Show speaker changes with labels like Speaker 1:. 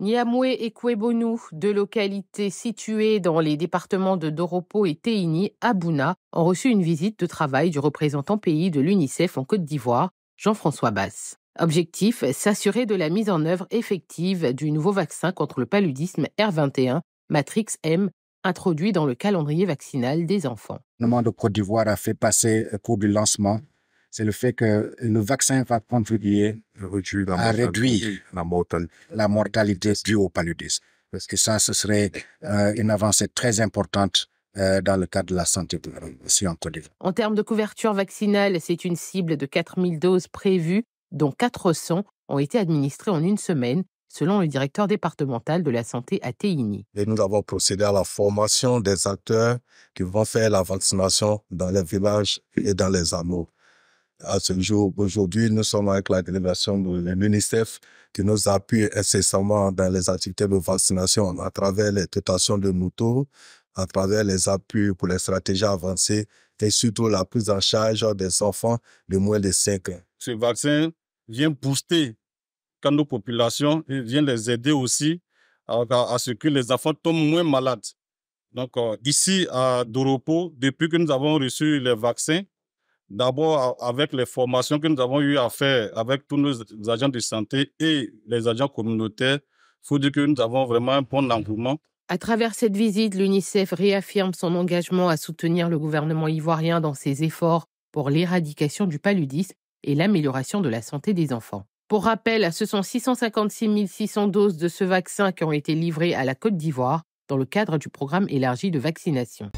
Speaker 1: Niamoué et Kwebonu, deux localités situées dans les départements de Doropo et à Abouna, ont reçu une visite de travail du représentant pays de l'UNICEF en Côte d'Ivoire, Jean-François Basse. Objectif, s'assurer de la mise en œuvre effective du nouveau vaccin contre le paludisme R21, Matrix M, introduit dans le calendrier vaccinal des enfants.
Speaker 2: Le gouvernement de Côte d'Ivoire a fait passer le euh, cours du lancement c'est le fait que le vaccin va contribuer à réduire la, mortalité, la mortalité due au paludisme. Parce que ça, ce serait euh, une avancée très importante euh, dans le cadre de la santé en Côte
Speaker 1: En termes de couverture vaccinale, c'est une cible de 4000 doses prévues, dont 400 ont été administrées en une semaine, selon le directeur départemental de la santé à Téigny.
Speaker 3: Et nous avons procédé à la formation des acteurs qui vont faire la vaccination dans les villages et dans les hameaux à ce jour, aujourd'hui, nous sommes avec la délégation de l'UNICEF qui nous appuie incessamment dans les activités de vaccination à travers les dotations de moutons, à travers les appuis pour les stratégies avancées et surtout la prise en charge des enfants de moins de 5 ans.
Speaker 4: Ce vaccin vient booster quand nos populations, et vient les aider aussi à, ce que les enfants tombent moins malades. Donc euh, ici à Doropo, depuis que nous avons reçu les vaccins, d'abord avec les formations que nous avons eu à faire avec tous nos agents de santé et les agents communautaires, il faut dire que nous avons vraiment un bon engouement.
Speaker 1: À travers cette visite, l'UNICEF réaffirme son engagement à soutenir le gouvernement ivoirien dans ses efforts pour l'éradication du paludisme et l'amélioration de la santé des enfants. Pour rappel, ce sont 656 600 doses de ce vaccin qui ont été livrées à la Côte d'Ivoire dans le cadre du programme élargi de vaccination.